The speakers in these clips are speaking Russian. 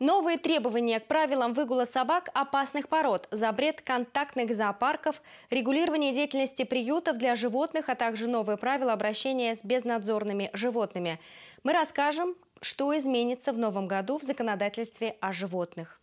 Новые требования к правилам выгула собак опасных пород, запрет контактных зоопарков, регулирование деятельности приютов для животных, а также новые правила обращения с безнадзорными животными. Мы расскажем, что изменится в новом году в законодательстве о животных.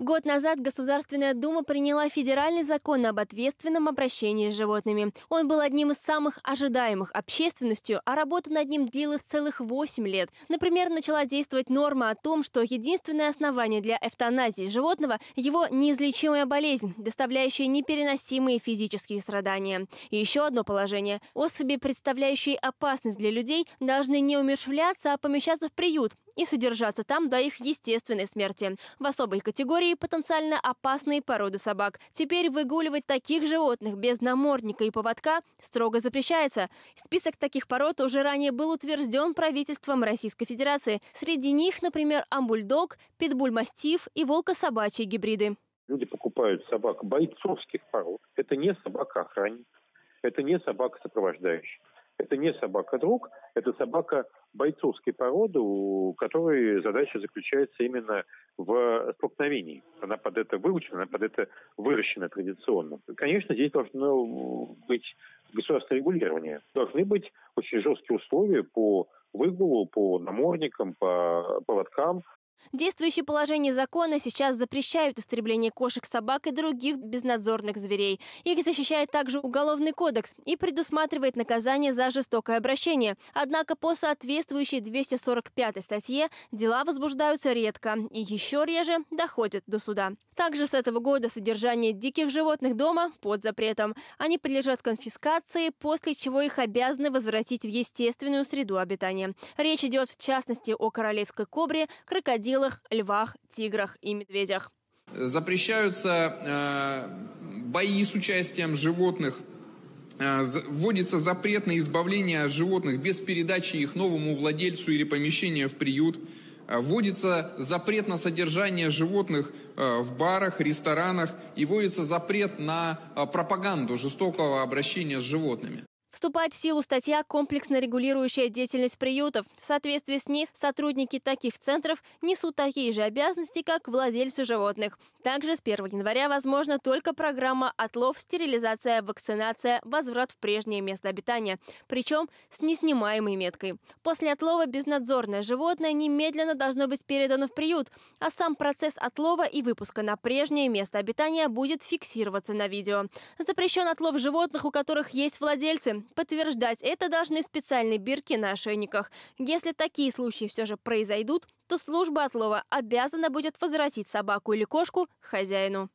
Год назад Государственная Дума приняла федеральный закон об ответственном обращении с животными. Он был одним из самых ожидаемых общественностью, а работа над ним длилась целых 8 лет. Например, начала действовать норма о том, что единственное основание для эвтаназии животного – его неизлечимая болезнь, доставляющая непереносимые физические страдания. И еще одно положение – особи, представляющие опасность для людей, должны не умершвляться, а помещаться в приют, и содержаться там до их естественной смерти. В особой категории потенциально опасные породы собак. Теперь выгуливать таких животных без намордника и поводка строго запрещается. Список таких пород уже ранее был утвержден правительством Российской Федерации. Среди них, например, амбульдог, питбуль-мастиф и волкособачьи гибриды. Люди покупают собак бойцовских пород. Это не собака охранник, это не собака сопровождающая. Это не собака-друг, это собака бойцовской породы, у которой задача заключается именно в столкновении. Она под это выучена, она под это выращена традиционно. Конечно, здесь должно быть государственное регулирование. Должны быть очень жесткие условия по выгулу, по намордникам, по поводкам, Действующие положения закона сейчас запрещают истребление кошек, собак и других безнадзорных зверей. Их защищает также Уголовный кодекс и предусматривает наказание за жестокое обращение. Однако по соответствующей 245 статье дела возбуждаются редко и еще реже доходят до суда. Также с этого года содержание диких животных дома под запретом. Они подлежат конфискации, после чего их обязаны возвратить в естественную среду обитания. Речь идет в частности о королевской кобре, крокодиле, крокодилах, львах, тиграх и медведях. Запрещаются э, бои с участием животных, э, вводится запрет на избавление животных без передачи их новому владельцу или помещения в приют. Э, вводится запрет на содержание животных э, в барах, ресторанах и вводится запрет на пропаганду жестокого обращения с животными. Вступает в силу статья «Комплексно регулирующая деятельность приютов». В соответствии с ней сотрудники таких центров несут такие же обязанности, как владельцы животных. Также с 1 января возможна только программа отлов, стерилизация, вакцинация, возврат в прежнее место обитания, причем с неснимаемой меткой. После отлова безнадзорное животное немедленно должно быть передано в приют, а сам процесс отлова и выпуска на прежнее место обитания будет фиксироваться на видео. Запрещен отлов животных, у которых есть владельцы, Подтверждать это должны специальные бирки на ошейниках. Если такие случаи все же произойдут, то служба отлова обязана будет возвратить собаку или кошку хозяину.